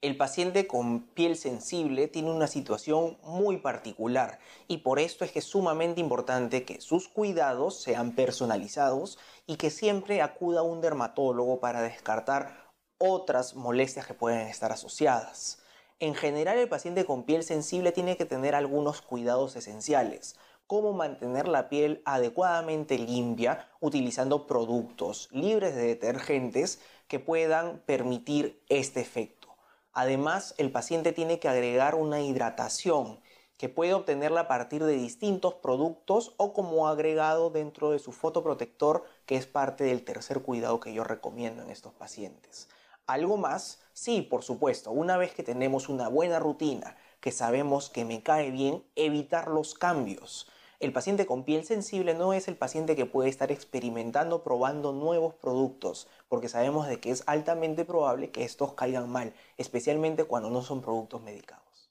El paciente con piel sensible tiene una situación muy particular y por esto es que es sumamente importante que sus cuidados sean personalizados y que siempre acuda a un dermatólogo para descartar otras molestias que pueden estar asociadas. En general el paciente con piel sensible tiene que tener algunos cuidados esenciales, como mantener la piel adecuadamente limpia utilizando productos libres de detergentes que puedan permitir este efecto. Además, el paciente tiene que agregar una hidratación que puede obtenerla a partir de distintos productos o como agregado dentro de su fotoprotector, que es parte del tercer cuidado que yo recomiendo en estos pacientes. ¿Algo más? Sí, por supuesto, una vez que tenemos una buena rutina, que sabemos que me cae bien, evitar los cambios. El paciente con piel sensible no es el paciente que puede estar experimentando, probando nuevos productos, porque sabemos de que es altamente probable que estos caigan mal, especialmente cuando no son productos medicados.